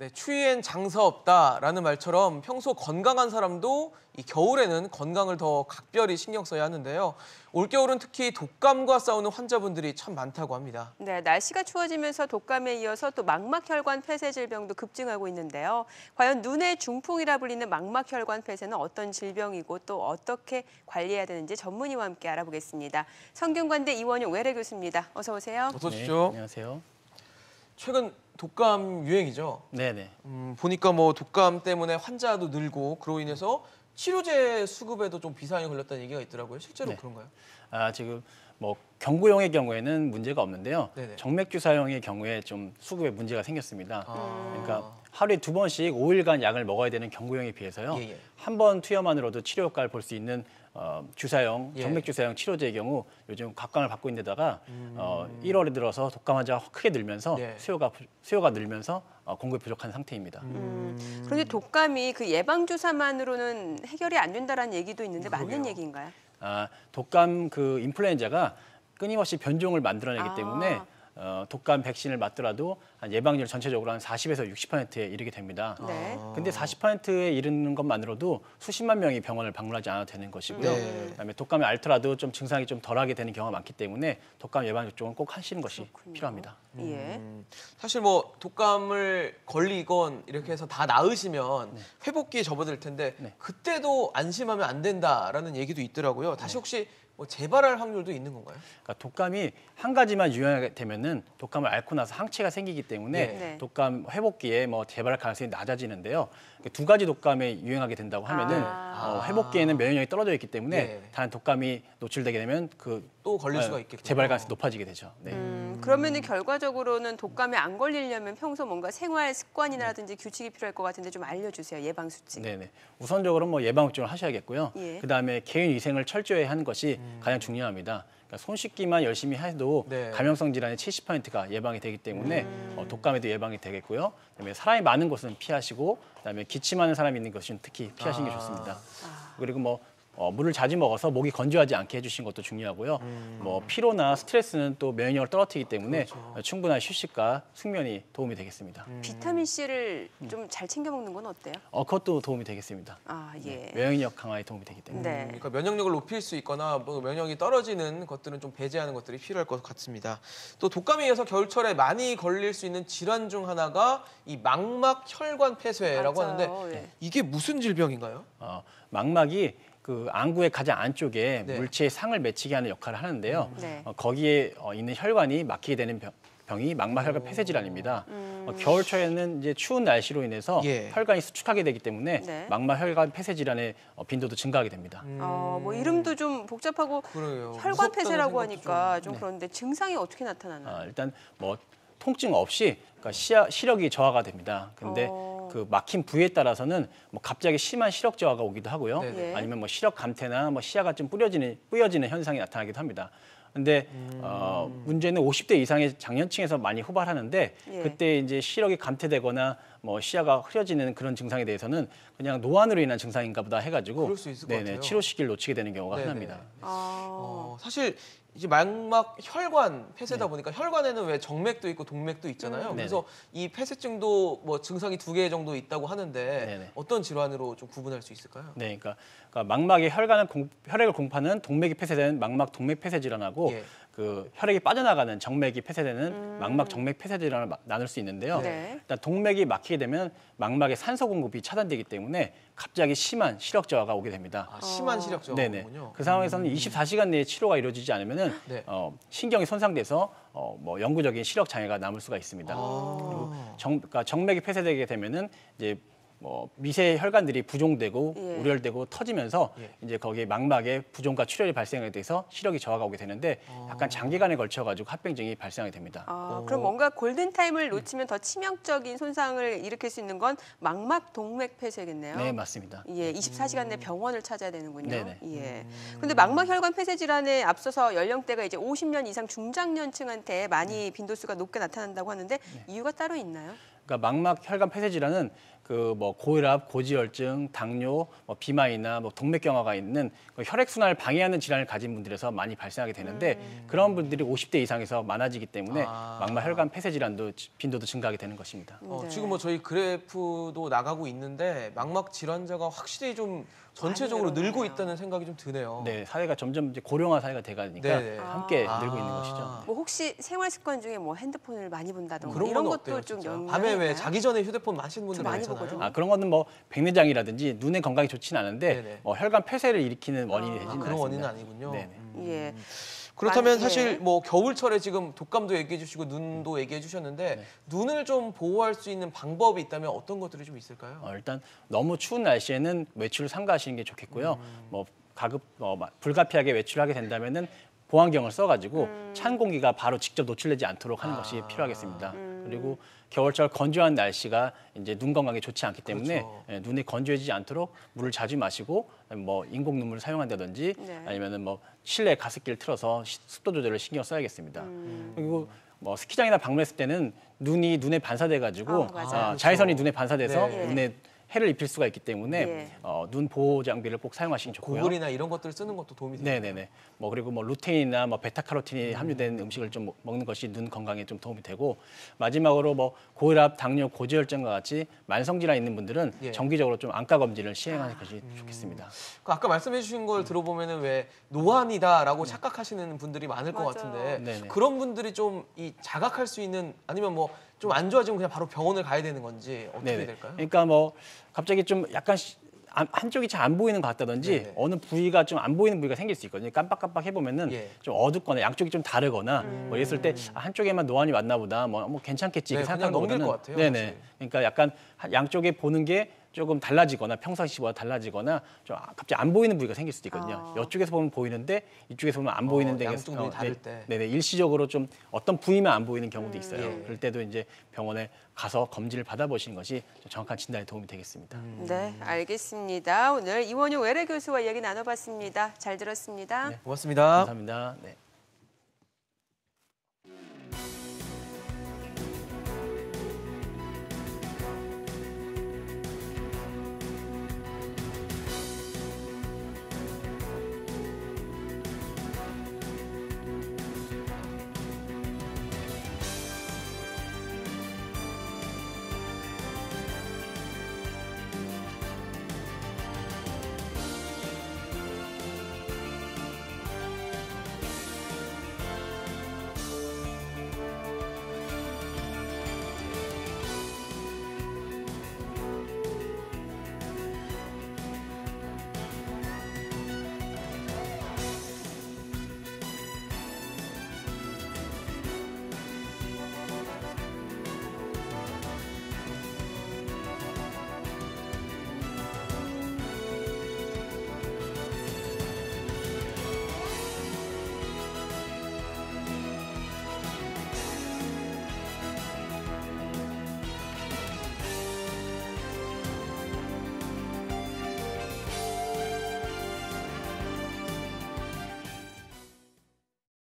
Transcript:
네, 추위엔 장사 없다라는 말처럼 평소 건강한 사람도 이 겨울에는 건강을 더 각별히 신경 써야 하는데요. 올겨울은 특히 독감과 싸우는 환자분들이 참 많다고 합니다. 네, 날씨가 추워지면서 독감에 이어서 또 망막혈관 폐쇄 질병도 급증하고 있는데요. 과연 눈의 중풍이라 불리는 망막혈관 폐쇄는 어떤 질병이고 또 어떻게 관리해야 되는지 전문의와 함께 알아보겠습니다. 성균관대 이원용 외래 교수입니다. 어서 오세요. 어서 오십시오. 네, 안녕하세요. 최근 독감 유행이죠. 네네. 음, 보니까 뭐 독감 때문에 환자도 늘고 그로 인해서 치료제 수급에도 좀 비상이 걸렸다는 얘기가 있더라고요. 실제로 네. 그런가요? 아 지금 뭐 경구용의 경우에는 문제가 없는데요. 네네. 정맥주사용의 경우에 좀 수급에 문제가 생겼습니다. 아. 그러니까 하루에 두 번씩 5일간 약을 먹어야 되는 경구용에 비해서요. 예, 예. 한번 투여만으로도 치료 효과를 볼 수 있는 어, 주사용, 예. 정맥주사용 치료제의 경우 요즘 각광을 받고 있는데다가 어, 음. 어, 1월에 들어서 독감 환자가 크게 늘면서 네. 수요가 수요가 늘면서 어, 공급이 부족한 상태입니다. 음. 음. 그런데 독감이 그 예방 주사만으로는 해결이 안 된다라는 얘기도 있는데 그러게요. 맞는 얘기인가요? 아, 독감 그 인플루엔자가 끊임없이 변종을 만들어내기 아. 때문에 어, 독감 백신을 맞더라도 예방률 전체적으로 한 40에서 60%에 이르게 됩니다. 아. 네. 아. 근데 40%에 이르는 것만으로도 수십만 명이 병원을 방문하지 않아도 되는 것이고요. 네. 그다음에 독감이 앓더라도 좀 증상이 좀 덜하게 되는 경우가 많기 때문에 독감 예방 접종은 꼭 하시는 것이 그렇군요. 필요합니다. 예. 음. 사실 뭐 독감을 걸리건 이렇게 해서 다 나으시면 네. 회복기에 접어들 텐데 네. 그때도 안심하면 안 된다라는 얘기도 있더라고요. 다시 네. 혹시 뭐 재발할 확률도 있는 건가요? 그러니까 독감이 한 가지만 유행하게 되면은 독감을 앓고 나서 항체가 생기기 때문에 네. 네. 독감 회복기에 뭐 재발할 가능성이 낮아지는데요. 그러니까 두 가지 독감에 유행하게 된다고 하면은 아. 어, 회복기에는 면역력이 떨어져 있기 때문에 네. 다른 독감이 노출되게 되면 그 또 걸릴 어, 수가 있겠죠. 재발 가능성이 높아지게 되죠. 네. 음. 음. 그러면은 결과적으로는 독감에 안 걸리려면 평소 뭔가 생활 습관이라든지 규칙이 필요할 것 같은데 좀 알려주세요. 예방 수칙. 네네. 우선적으로 뭐 예방 접종을 하셔야겠고요. 예. 그다음에 개인 위생을 철저히 하는 것이 음. 가장 중요합니다. 그니까손 씻기만 열심히 해도 네. 감염성 질환의 70%가 예방이 되기 때문에 음. 어, 독감에도 예방이 되겠고요. 그다음에 사람이 많은 곳은 피하시고 그다음에 기침하는 사람이 있는 곳은 특히 피하시는 아. 게 좋습니다. 아. 그리고 뭐 어, 물을 자주 먹어서 목이 건조하지 않게 해주신 것도 중요하고요. 음. 뭐 피로나 스트레스는 또 면역력을 떨어뜨리기 때문에 그렇죠. 어, 충분한 휴식과 숙면이 도움이 되겠습니다. 음. 비타민 C를 음. 좀잘 챙겨 먹는 건 어때요? 어, 그것도 도움이 되겠습니다. 아 네, 예. 네, 면역력 강화에 도움이 되기 때문에. 네. 음, 그러니까 면역력을 높일 수 있거나 뭐 면역이 떨어지는 것들은 좀 배제하는 것들이 필요할 것 같습니다. 또 독감에 이어서 겨울철에 많이 걸릴 수 있는 질환 중 하나가 이 망막 혈관 폐쇄라고 맞아요. 하는데 네. 이게 무슨 질병인가요? 어, 망막이 그 안구의 가장 안쪽에 네. 물체의 상을 맺히게 하는 역할을 하는데요. 음. 네. 어, 거기에 어, 있는 혈관이 막히게 되는 병, 병이 막막혈관 폐쇄 질환입니다. 어, 음. 어, 겨울철에는 이제 추운 날씨로 인해서 예. 혈관이 수축하게 되기 때문에 네. 막막혈관 폐쇄 질환의 어, 빈도도 증가하게 됩니다. 음. 어, 뭐 이름도 좀 복잡하고 그래요. 혈관 폐쇄라고 하니까 좀, 좀 네. 그런데 증상이 어떻게 나타나나요? 아, 일단 뭐 통증 없이 그러니까 시야, 시력이 저하가 됩니다. 근데 어. 그 막힌 부위에 따라서는 뭐 갑자기 심한 시력 저하가 오기도 하고요. 네네. 네. 아니면 뭐 시력 감퇴나 뭐 시야가 좀 뿌려지는 뿌여지는 현상이 나타나기도 합니다. 근데 음. 어, 문제는 50대 이상의 장년층에서 많이 후발하는데 예. 그때 이제 시력이 감퇴되거나 뭐 시야가 흐려지는 그런 증상에 대해서는 그냥 노안으로 인한 증상인가 보다 해가지고 네네 치료 시기를 놓치게 되는 경우가 네네. 하나입니다. 네. 아. 어, 사실 이제 망막 혈관 폐쇄다 네. 보니까 혈관에는 왜 정맥도 있고 동맥도 있잖아요. 음. 그래서 이 폐쇄증도 뭐 증상이 두 개 정도 있다고 하는데 네네. 어떤 질환으로 좀 구분할 수 있을까요? 네, 그러니까, 망막의 그러니까 혈관을 공, 혈액을 공파는 동맥이 폐쇄된 망막 동맥 폐쇄 질환하고 예. 그 혈액이 빠져나가는 정맥이 폐쇄되는 음. 망막 정맥 폐쇄질환을 나눌 수 있는데요. 네. 일단 동맥이 막히게 되면 망막의 산소 공급이 차단되기 때문에 갑자기 심한 시력 저하가 오게 됩니다. 아, 심한 시력 저하. 어. 네네. 오군요. 그 상황에서는 음. 24시간 내에 치료가 이루어지지 않으면은 네. 어, 신경이 손상돼서 어, 뭐 영구적인 시력 장애가 남을 수가 있습니다. 아. 그리고 정, 그러니까 정맥이 폐쇄되게 되면은 이제 뭐 미세 혈관들이 부종되고 예. 우려되고 터지면서 예. 이제 거기에 망막에 부종과 출혈이 발생하게 돼서 시력이 저하가 오게 되는데 아. 약간 장기간에 걸쳐 가지고 합병증이 발생하게 됩니다. 아, 그럼 뭔가 골든 타임을 예. 놓치면 더 치명적인 손상을 일으킬 수 있는 건 망막 동맥 폐쇄겠네요. 네, 맞습니다. 예, 24시간 내 병원을 찾아야 되는군요. 네네. 네. 예. 음. 근데 망막 혈관 폐쇄 질환에 앞서서 연령대가 이제 50년 이상 중장년층한테 많이 네. 빈도수가 높게 나타난다고 하는데 네. 이유가 따로 있나요? 그러니까 망막 혈관 폐쇄 질환은 그뭐 뭐 고혈압, 고지혈증, 당뇨, 뭐 비만이나 뭐 동맥경화가 있는 그 혈액순환을 방해하는 질환을 가진 분들에서 많이 발생하게 되는데 음. 그런 분들이 50대 이상에서 많아지기 때문에 아. 막말 혈관 폐쇄 질환도 빈도도 증가하게 되는 것입니다. 음. 어, 네. 지금 뭐 저희 그래프도 나가고 있는데 망막 질환자가 확실히 좀 전체적으로 늘고 있다는 생각이 좀 드네요. 네, 사회가 점점 이제 고령화 사회가 돼가니까 네네. 네. 함께 아. 늘고 있는 것이죠. 네. 뭐 혹시 생활 습관 중에 뭐 핸드폰을 많이 본다던가 이런 것도 어때요, 좀 영향. 밤에 왜 자기 전에 휴대폰 마시는 분들 많이 보거든요. 아, 그런 거는 뭐 백내장이라든지 눈의 건강이 좋지는 않은데 뭐 혈관 폐쇄를 일으키는 원인이 되지는 아, 않습니다. 그런 원인은 아니군요. 네네. 음. 예. 그렇다면 사실 예. 뭐 겨울철에 지금 독감도 얘기해 주시고 눈도 얘기해 주셨는데 네. 눈을 좀 보호할 수 있는 방법이 있다면 어떤 것들이 좀 있을까요? 어, 일단 너무 추운 날씨에는 외출을 삼가하시는 게 좋겠고요. 음. 뭐 가급 어, 불가피하게 외출하게 된다면은 보안경을 써가지고 음. 찬 공기가 바로 직접 노출되지 않도록 하는 아. 것이 필요하겠습니다. 음. 그리고 겨울철 건조한 날씨가 이제 눈 건강에 좋지 않기 때문에 그렇죠. 예, 눈이 건조해지지 않도록 물을 자주 마시고 뭐 인공 눈물을 사용한다든지 네. 아니면은 뭐 실내 가습기를 틀어서 습도 조절을 신경 써야겠습니다. 음. 그리고 뭐 스키장이나 방문했을 때는 눈이 눈에 반사돼 가지고 아, 아, 자외선이 그렇죠. 눈에 반사돼서 네. 눈에 해를 입힐 수가 있기 때문에 예. 어, 눈 보호 장비를 꼭 사용하시면 좋고요. 고글이나 이런 것들을 쓰는 것도 도움이 되요 네네네. 뭐 그리고 뭐 루테인이나 뭐 베타카로틴이 함유된 음식을 좀 먹는 것이 눈 건강에 좀 도움이 되고 마지막으로 뭐 고혈압, 당뇨, 고지혈증과 같이 만성 질환 있는 분들은 예. 정기적으로 좀 안과 검진을 시행하는 것이 음. 좋겠습니다. 그 아까 말씀해주신 걸 음. 들어보면은 왜 노안이다라고 네. 착각하시는 분들이 많을 맞아요. 것 같은데 네네. 그런 분들이 좀 이 자각할 수 있는 아니면 뭐 좀안 좋아지면 그냥 바로 병원을 가야 되는 건지 어떻게 네네. 될까요? 그러니까 뭐 갑자기 좀 약간 한쪽이 잘 안 보이는 것 같다든지 네네. 어느 부위가 좀 안 보이는 부위가 생길 수 있거든요. 그러니까 깜빡깜빡 해보면은 예. 좀 어둡거나 양쪽이 좀 다르거나 뭐 음. 뭐 이랬을 때 아, 한쪽에만 노안이 왔나 보다 뭐, 뭐 괜찮겠지 그 네, 생각하는 거보다는 네네. 그러니까 약간 양쪽에 보는 게 조금 달라지거나 평상시보다 달라지거나 좀 아, 갑자기 안 보이는 부위가 생길 수도 있거든요. 아. 이쪽에서 보면 보이는데 이쪽에서 보면 안 어, 보이는데 가있 눈이 어, 다를 네, 때. 네네 일시적으로 좀 어떤 부위만 안 보이는 경우도 음, 있어요. 예. 그럴 때도 이제 병원에 가서 검진을 받아보시는 것이 정확한 진단에 도움이 되겠습니다. 음. 음. 네, 알겠습니다. 오늘 이원용 외래 교수와 이야기 나눠봤습니다. 잘 들었습니다. 네, 고맙습니다. 감사합니다. 네.